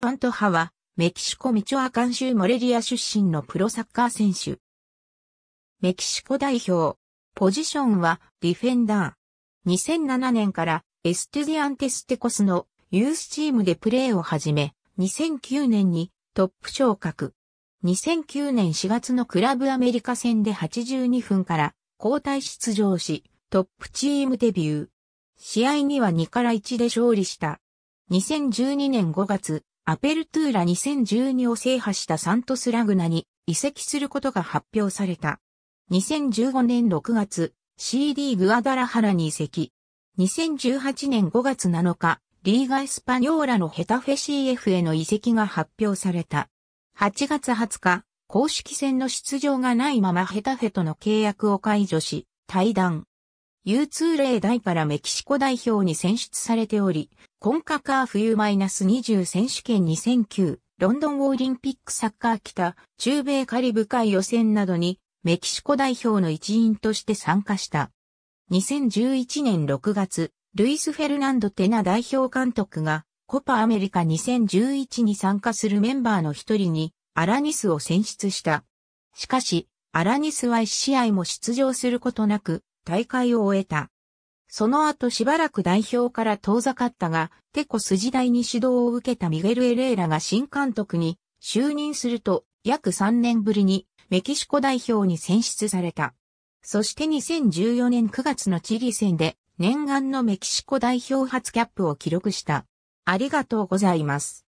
パント派は、メキシコミチョアカン州モレリア出身のプロサッカー選手。メキシコ代表。ポジションはディフェンダー。2007年からエステディアンテステコスのユースチームでプレーを始め、2009年にトップ昇格。2009年4月のクラブアメリカ戦で82分から交代出場し、トップチームデビュー。試合には2から1で勝利した。2012年5月、アペルトゥーラ2012を制覇したサントスラグナに移籍することが発表された。2015年6月、CD グアダラハラに移籍。2018年5月7日、リーガ・エスパニョーラのヘタフェ CF への移籍が発表された。8月20日、公式戦の出場がないままヘタフェとの契約を解除し、対談。U2 例代からメキシコ代表に選出されており、コンカカー冬 -20 選手権2009、ロンドンオリンピックサッカー北、中米カリブ海予選などにメキシコ代表の一員として参加した。2011年6月、ルイス・フェルナンド・テナ代表監督がコパアメリカ2011に参加するメンバーの一人にアラニスを選出した。しかし、アラニスは一試合も出場することなく、大会を終えた。その後しばらく代表から遠ざかったが、テコス時代に指導を受けたミゲル・エレーラが新監督に就任すると、約3年ぶりにメキシコ代表に選出された。そして2014年9月のチリ戦で念願のメキシコ代表初キャップを記録した。ありがとうございます。